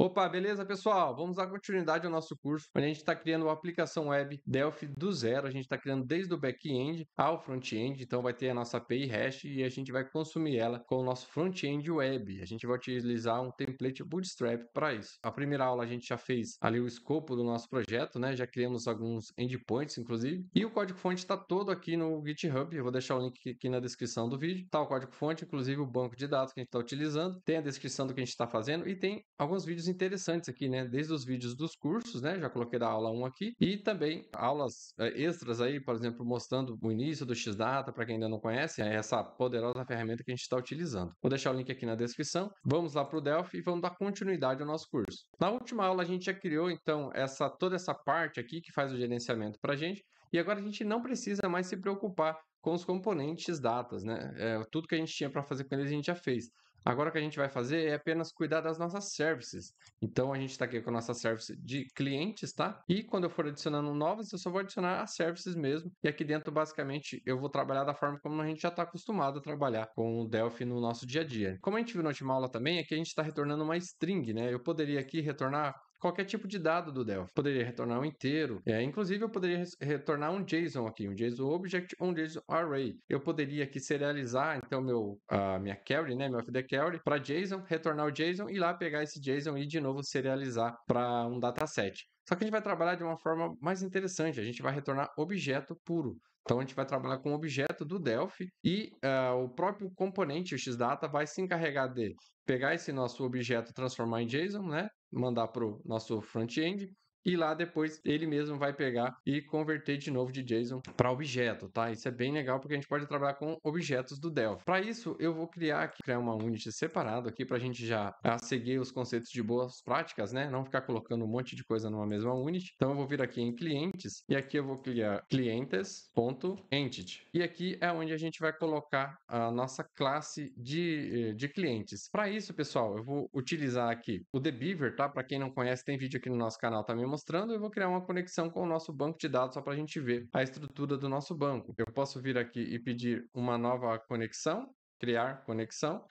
Opa, beleza, pessoal? Vamos dar continuidade ao nosso curso, onde a gente está criando uma aplicação web Delphi do zero. A gente está criando desde o back-end ao front-end, então vai ter a nossa API REST e a gente vai consumir ela com o nosso front-end web. A gente vai utilizar um template Bootstrap para isso. A primeira aula a gente já fez ali o escopo do nosso projeto, né? Já criamos alguns endpoints, inclusive. E o código-fonte está todo aqui no GitHub. Eu vou deixar o link aqui na descrição do vídeo. Está o código-fonte, inclusive o banco de dados que a gente está utilizando. Tem a descrição do que a gente está fazendo e tem alguns vídeos interessantes aqui, né? Desde os vídeos dos cursos, né? Já coloquei da aula 1 aqui, e também aulas eh, extras aí, por exemplo, mostrando o início do X Data para quem ainda não conhece, é essa poderosa ferramenta que a gente está utilizando. Vou deixar o link aqui na descrição. Vamos lá para o Delphi e vamos dar continuidade ao nosso curso. Na última aula, a gente já criou, então, essa toda essa parte aqui que faz o gerenciamento para a gente. E agora a gente não precisa mais se preocupar com os componentes datas, né? É, tudo que a gente tinha para fazer com eles a gente já fez. Agora o que a gente vai fazer é apenas cuidar das nossas services. Então a gente está aqui com a nossa service de clientes, tá? E quando eu for adicionando novas, eu só vou adicionar as services mesmo. E aqui dentro, basicamente, eu vou trabalhar da forma como a gente já está acostumado a trabalhar com o Delphi no nosso dia a dia. Como a gente viu na última aula também, aqui é a gente está retornando uma string, né? Eu poderia aqui retornar qualquer tipo de dado do Delphi. Poderia retornar um uhum. inteiro. É, inclusive, eu poderia retornar um JSON aqui, um JSON Object ou um JSON Array. Eu poderia aqui serializar, então, meu, a minha carry, né, meu FD query, para JSON, retornar o JSON e lá pegar esse JSON e de novo serializar para um dataset. Só que a gente vai trabalhar de uma forma mais interessante, a gente vai retornar objeto puro. Então a gente vai trabalhar com o objeto do Delphi e uh, o próprio componente o Xdata vai se encarregar de pegar esse nosso objeto, transformar em JSON, né? mandar para o nosso front-end e lá depois ele mesmo vai pegar e converter de novo de JSON para objeto, tá? Isso é bem legal porque a gente pode trabalhar com objetos do Delphi. Para isso, eu vou criar aqui, criar uma unit separada aqui para a gente já seguir os conceitos de boas práticas, né? Não ficar colocando um monte de coisa numa mesma unit. Então eu vou vir aqui em clientes e aqui eu vou criar clientes.entity. E aqui é onde a gente vai colocar a nossa classe de, eh, de clientes. Para isso, pessoal, eu vou utilizar aqui o The Beaver, tá? Para quem não conhece, tem vídeo aqui no nosso canal também tá mostrando, eu vou criar uma conexão com o nosso banco de dados só para a gente ver a estrutura do nosso banco. Eu posso vir aqui e pedir uma nova conexão, criar conexão.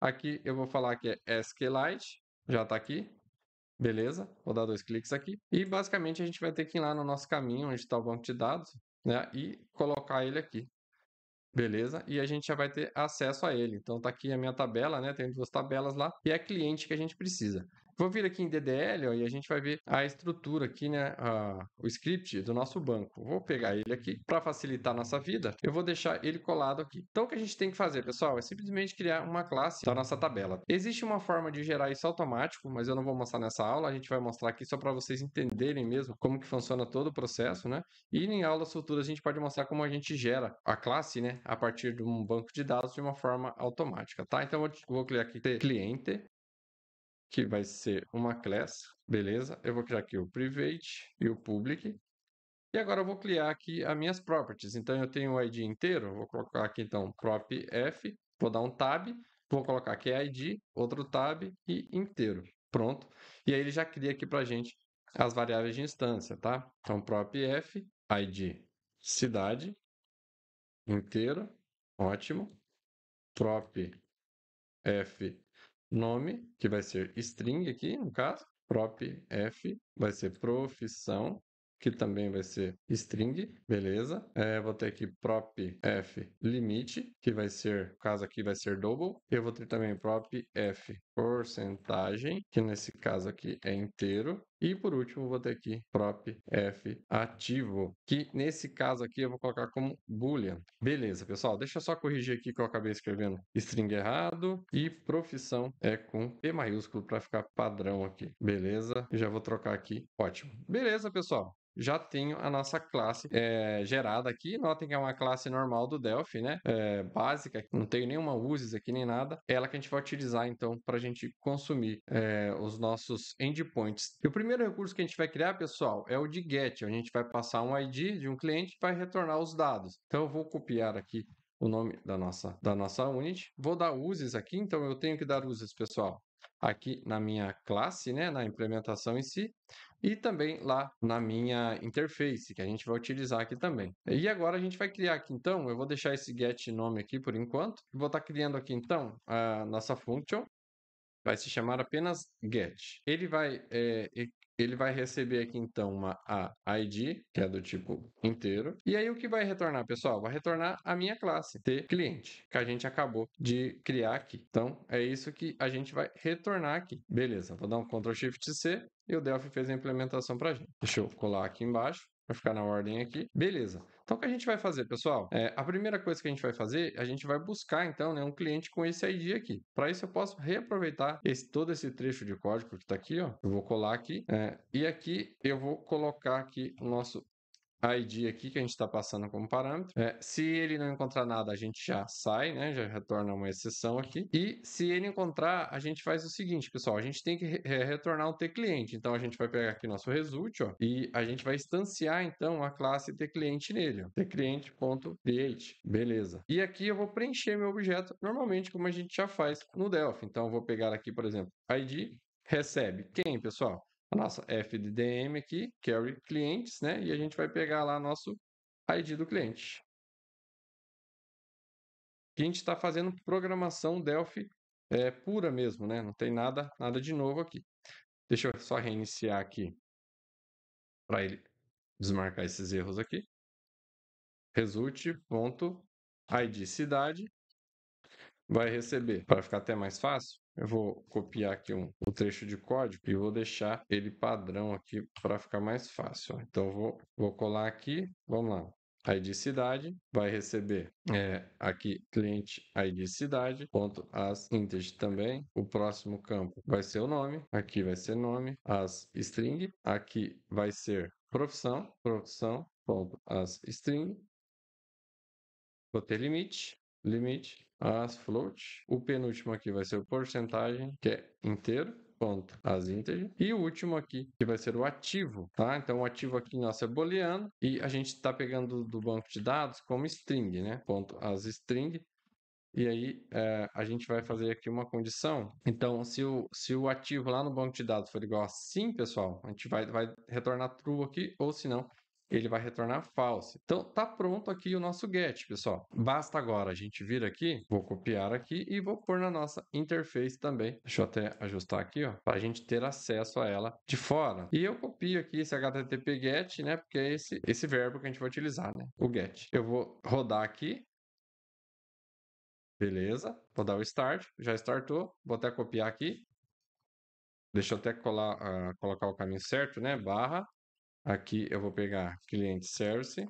Aqui eu vou falar que é SQLite, já está aqui, beleza? Vou dar dois cliques aqui. E basicamente a gente vai ter que ir lá no nosso caminho, onde está o banco de dados, né? e colocar ele aqui. Beleza? E a gente já vai ter acesso a ele. Então tá aqui a minha tabela, né? Tem duas tabelas lá e é cliente que a gente precisa. Vou vir aqui em DDL ó, e a gente vai ver a estrutura aqui, né? A, o script do nosso banco. Vou pegar ele aqui para facilitar a nossa vida. Eu vou deixar ele colado aqui. Então, o que a gente tem que fazer, pessoal, é simplesmente criar uma classe da nossa tabela. Existe uma forma de gerar isso automático, mas eu não vou mostrar nessa aula. A gente vai mostrar aqui só para vocês entenderem mesmo como que funciona todo o processo, né? E em aulas futuras a gente pode mostrar como a gente gera a classe, né? A partir de um banco de dados de uma forma automática, tá? Então, eu vou clicar aqui em cliente que vai ser uma class, beleza? Eu vou criar aqui o private e o public. E agora eu vou criar aqui as minhas properties. Então eu tenho o ID inteiro, vou colocar aqui então prop f, vou dar um tab, vou colocar aqui ID, outro tab e inteiro. Pronto. E aí ele já cria aqui para gente as variáveis de instância, tá? Então prop f, ID cidade, inteiro, ótimo. Prop f nome, que vai ser string aqui, no caso, prop f, vai ser profissão, que também vai ser string, beleza? É, vou ter aqui prop f limite, que vai ser, no caso aqui vai ser double. Eu vou ter também prop f porcentagem, que nesse caso aqui é inteiro. E por último, vou ter aqui prop f ativo, que nesse caso aqui eu vou colocar como boolean. Beleza, pessoal, deixa eu só corrigir aqui que eu acabei escrevendo string errado e profissão é com P maiúsculo para ficar padrão aqui. Beleza? Já vou trocar aqui. Ótimo. Beleza, pessoal já tenho a nossa classe é, gerada aqui. Notem que é uma classe normal do Delphi, né? É, básica, não tenho nenhuma uses aqui nem nada. É ela que a gente vai utilizar então para a gente consumir eh, os nossos endpoints. E o primeiro primeiro recurso que a gente vai criar, pessoal, é o de GET. A gente vai passar um ID de um cliente e vai retornar os dados. Então, eu vou copiar aqui o nome da nossa, da nossa unit. Vou dar uses aqui, então eu tenho que dar uses, pessoal, aqui na minha classe, né, na implementação em si, e também lá na minha interface, que a gente vai utilizar aqui também. E agora a gente vai criar aqui, então, eu vou deixar esse get nome aqui por enquanto. Vou estar tá criando aqui, então, a nossa function, vai se chamar apenas get. Ele vai é, ele vai receber aqui então uma a ID, que é do tipo inteiro. E aí o que vai retornar, pessoal? Vai retornar a minha classe TCliente cliente, que a gente acabou de criar aqui. Então é isso que a gente vai retornar aqui. Beleza, vou dar um Ctrl Shift C e o Delphi fez a implementação para a gente. Deixa eu colar aqui embaixo. Vai ficar na ordem aqui. Beleza. Então, o que a gente vai fazer, pessoal? É, a primeira coisa que a gente vai fazer, a gente vai buscar, então, né, um cliente com esse ID aqui. Para isso, eu posso reaproveitar esse, todo esse trecho de código que está aqui, ó. Eu vou colar aqui. É, e aqui, eu vou colocar aqui o nosso ID aqui que a gente está passando como parâmetro. É, se ele não encontrar nada, a gente já sai, né? Já retorna uma exceção aqui. E se ele encontrar, a gente faz o seguinte, pessoal. A gente tem que re retornar um tcliente. Então, a gente vai pegar aqui nosso result, ó, e a gente vai instanciar, então, a classe tcliente nele. tcliente.create. Beleza. E aqui eu vou preencher meu objeto normalmente, como a gente já faz no Delphi. Então, eu vou pegar aqui, por exemplo, ID recebe quem, pessoal? a nossa fddm aqui, carry clientes, né? E a gente vai pegar lá nosso ID do cliente. A gente está fazendo programação Delphi é, pura mesmo, né? Não tem nada, nada de novo aqui. Deixa eu só reiniciar aqui para ele desmarcar esses erros aqui. Result.id cidade vai receber, para ficar até mais fácil, eu vou copiar aqui um, um trecho de código e vou deixar ele padrão aqui para ficar mais fácil. Então, vou, vou colar aqui. Vamos lá. ID cidade, vai receber é, aqui cliente ID cidade, ponto as integer também. O próximo campo vai ser o nome, aqui vai ser nome, as string, aqui vai ser profissão, profissão, ponto as string, vou ter limite, limite, as float. O penúltimo aqui vai ser o porcentagem, que é inteiro, ponto, as íntegras. E o último aqui, que vai ser o ativo, tá? Então, o ativo aqui nosso é booleano, e a gente está pegando do banco de dados como string, né? Ponto, as string. E aí, é, a gente vai fazer aqui uma condição. Então, se o, se o ativo lá no banco de dados for igual a sim, pessoal, a gente vai, vai retornar true aqui, ou se não, ele vai retornar false. Então, tá pronto aqui o nosso get, pessoal. Basta agora a gente vir aqui, vou copiar aqui e vou pôr na nossa interface também. Deixa eu até ajustar aqui, ó, para a gente ter acesso a ela de fora. E eu copio aqui esse HTTP get, né, porque é esse, esse verbo que a gente vai utilizar, né, o get. Eu vou rodar aqui, Beleza, vou dar o start, já startou, vou até copiar aqui. Deixa eu até colar, uh, colocar o caminho certo, né? Barra, Aqui eu vou pegar cliente service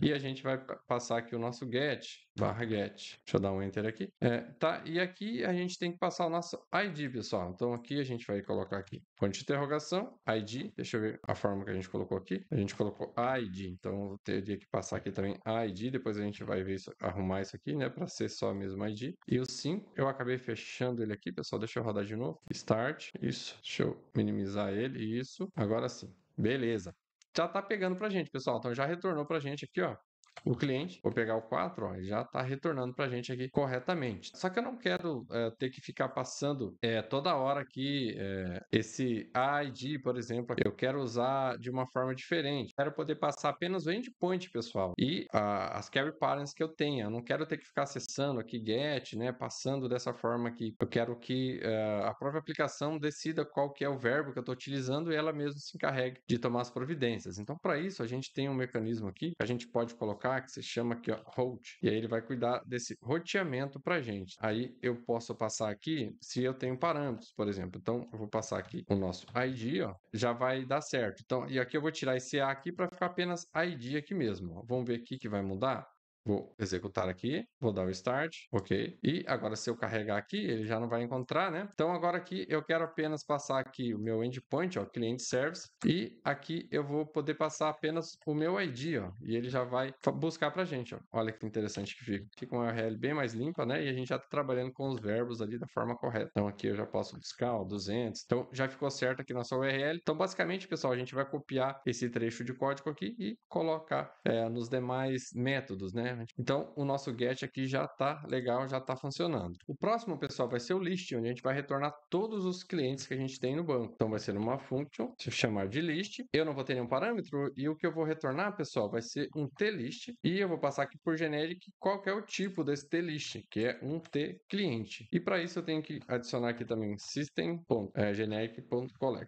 e a gente vai passar aqui o nosso get, barra get. Deixa eu dar um enter aqui. É, tá, e aqui a gente tem que passar o nosso ID, pessoal. Então aqui a gente vai colocar aqui, ponto de interrogação, ID. Deixa eu ver a forma que a gente colocou aqui. A gente colocou ID, então eu teria que passar aqui também ID. Depois a gente vai ver isso, arrumar isso aqui, né, para ser só mesmo ID. E o 5, eu acabei fechando ele aqui, pessoal. Deixa eu rodar de novo. Start, isso. Deixa eu minimizar ele, isso. Agora sim. Beleza. Já tá pegando pra gente, pessoal. Então já retornou pra gente aqui, ó. O cliente, vou pegar o 4, ó, já está retornando para a gente aqui corretamente. Só que eu não quero é, ter que ficar passando é, toda hora aqui é, esse ID, por exemplo. Eu quero usar de uma forma diferente. Quero poder passar apenas o endpoint, pessoal, e a, as carry parents que eu tenha. Eu não quero ter que ficar acessando aqui get, né, passando dessa forma aqui. Eu quero que a própria aplicação decida qual que é o verbo que eu estou utilizando e ela mesma se encarregue de tomar as providências. Então, para isso, a gente tem um mecanismo aqui. que A gente pode colocar colocar, que se chama aqui, ó, Hold. E aí ele vai cuidar desse roteamento para gente. Aí eu posso passar aqui se eu tenho parâmetros, por exemplo. Então, eu vou passar aqui o nosso ID, ó, já vai dar certo. Então, e aqui eu vou tirar esse A aqui para ficar apenas ID aqui mesmo. Ó. Vamos ver aqui que vai mudar. Vou executar aqui, vou dar o start, ok. E agora se eu carregar aqui, ele já não vai encontrar, né? Então agora aqui eu quero apenas passar aqui o meu endpoint, ó, cliente service, e aqui eu vou poder passar apenas o meu ID, ó, e ele já vai buscar pra gente, ó. Olha que interessante que fica. Fica uma URL bem mais limpa, né? E a gente já tá trabalhando com os verbos ali da forma correta. Então aqui eu já posso buscar, ó, 200. Então já ficou certo aqui nossa URL. Então basicamente, pessoal, a gente vai copiar esse trecho de código aqui e colocar é, nos demais métodos, né? Exatamente. Né? Então, o nosso get aqui já está legal, já está funcionando. O próximo, pessoal, vai ser o list, onde a gente vai retornar todos os clientes que a gente tem no banco. Então, vai ser uma function, se chamar de list. Eu não vou ter nenhum parâmetro e o que eu vou retornar, pessoal, vai ser um TList e eu vou passar aqui por generic qual é o tipo desse TList, que é um t cliente. E para isso eu tenho que adicionar aqui também system.generic.collection. É,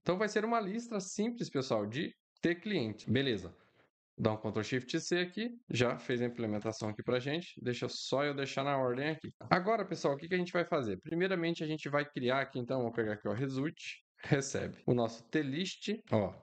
então vai ser uma lista simples, pessoal, de TCliente. cliente. Beleza. Dá um Ctrl Shift C aqui, já fez a implementação aqui para gente, deixa só eu deixar na ordem aqui. Agora, pessoal, o que, que a gente vai fazer? Primeiramente, a gente vai criar aqui, então, vou pegar aqui o result, recebe o nosso tlist, ó,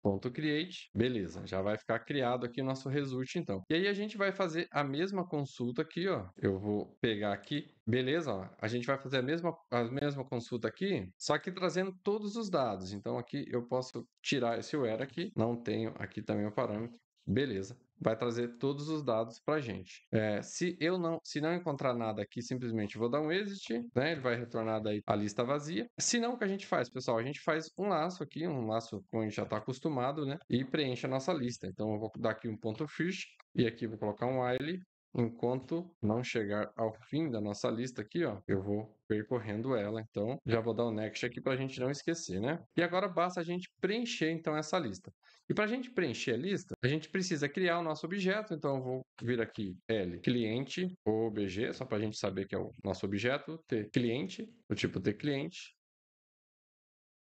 ponto create, beleza, já vai ficar criado aqui o nosso result, então. E aí a gente vai fazer a mesma consulta aqui, ó, eu vou pegar aqui Beleza, ó. a gente vai fazer a mesma, a mesma consulta aqui, só que trazendo todos os dados. Então aqui eu posso tirar esse where aqui, não tenho aqui também o parâmetro, Beleza. Vai trazer todos os dados para a gente. É, se eu não, se não encontrar nada aqui, simplesmente vou dar um exit, né? Ele vai retornar daí a lista vazia. Se não, o que a gente faz, pessoal? A gente faz um laço aqui, um laço como a gente já está acostumado, né? E preenche a nossa lista. Então eu vou dar aqui um ponto fish e aqui vou colocar um while Enquanto não chegar ao fim da nossa lista aqui, ó, eu vou percorrendo ela. Então, já vou dar o next aqui para a gente não esquecer, né? E agora basta a gente preencher, então, essa lista. E para a gente preencher a lista, a gente precisa criar o nosso objeto. Então, eu vou vir aqui L, cliente, OBG, só para a gente saber que é o nosso objeto. T, cliente, o tipo T, cliente.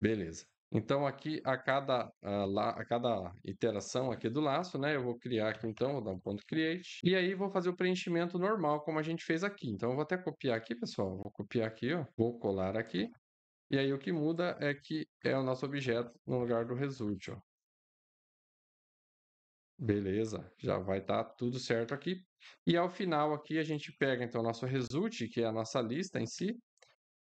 Beleza. Então, aqui, a cada, a, ah, la, a cada iteração aqui do laço, né, eu vou criar aqui, então, vou dar um ponto create, e aí vou fazer o preenchimento normal, como a gente fez aqui. Então, eu vou até copiar aqui, pessoal, vou copiar aqui, ó, vou colar aqui, e aí o que muda é que é o nosso objeto no lugar do result, ó. Beleza, já vai estar tá tudo certo aqui. E ao final aqui a gente pega então o nosso result, que é a nossa lista em si,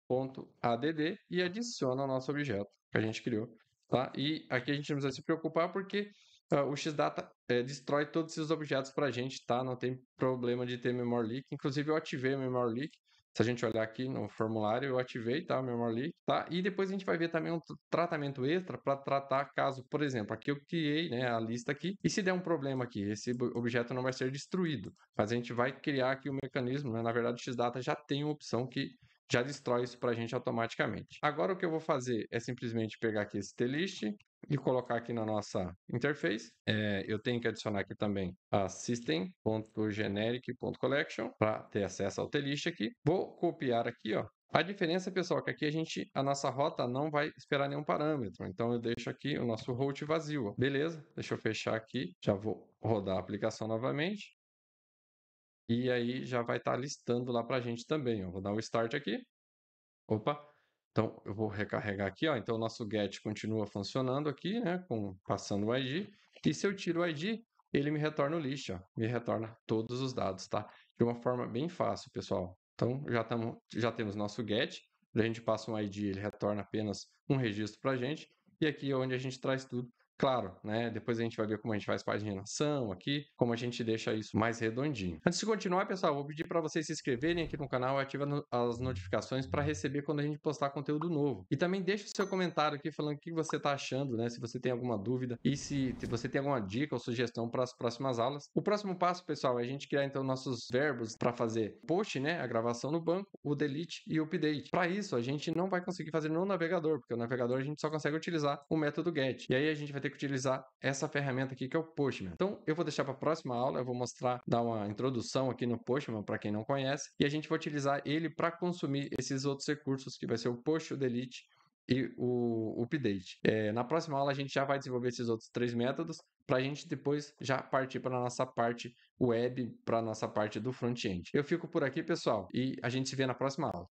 ponto .add e adiciona o nosso objeto que a gente criou. Tá? E aqui a gente não precisa se preocupar porque uh, o Xdata é, destrói todos esses objetos para a gente, tá? Não tem problema de ter memory leak. Inclusive eu ativei o memory leak. Se a gente olhar aqui no formulário, eu ativei tá, o memory leak, tá? E depois a gente vai ver também um tratamento extra para tratar caso, por exemplo, aqui eu criei né, a lista aqui, e se der um problema aqui, esse objeto não vai ser destruído, mas a gente vai criar aqui o um mecanismo, né? na verdade o Xdata já tem uma opção que já destrói isso para a gente automaticamente. Agora o que eu vou fazer é simplesmente pegar aqui esse tlist e colocar aqui na nossa interface. É, eu tenho que adicionar aqui também a system.generic.collection para ter acesso ao tlist aqui. Vou copiar aqui, ó, a diferença, pessoal, é que aqui a gente, a nossa rota não vai esperar nenhum parâmetro. Então eu deixo aqui o nosso route vazio. Beleza, deixa eu fechar aqui. Já vou rodar a aplicação novamente. E aí já vai estar tá listando lá para a gente também. Ó. Vou dar o start aqui. Opa! Então eu vou recarregar aqui. Ó. Então o nosso get continua funcionando aqui, né? Com, passando o ID. E se eu tiro o ID, ele me retorna o lixo. Ó. Me retorna todos os dados, tá? De uma forma bem fácil, pessoal. Então já, tamo, já temos nosso get. A gente passa um ID, ele retorna apenas um registro para a gente. E aqui é onde a gente traz tudo Claro, né? Depois a gente vai ver como a gente faz paginação aqui, como a gente deixa isso mais redondinho. Antes de continuar, pessoal, vou pedir para vocês se inscreverem aqui no canal e ativar as notificações para receber quando a gente postar conteúdo novo. E também deixa o seu comentário aqui falando o que você está achando, né? Se você tem alguma dúvida e se você tem alguma dica ou sugestão para as próximas aulas. O próximo passo, pessoal, é a gente criar então nossos verbos para fazer post, né? A gravação no banco, o delete e o update. Para isso, a gente não vai conseguir fazer no navegador, porque o navegador a gente só consegue utilizar o método get. E aí a gente vai ter que utilizar essa ferramenta aqui que é o Postman. Então eu vou deixar para a próxima aula, eu vou mostrar, dar uma introdução aqui no Postman para quem não conhece, e a gente vai utilizar ele para consumir esses outros recursos que vai ser o Post, o Delete e o update. É, na próxima aula a gente já vai desenvolver esses outros três métodos para a gente depois já partir para a nossa parte web, para a nossa parte do front-end. Eu fico por aqui, pessoal, e a gente se vê na próxima aula.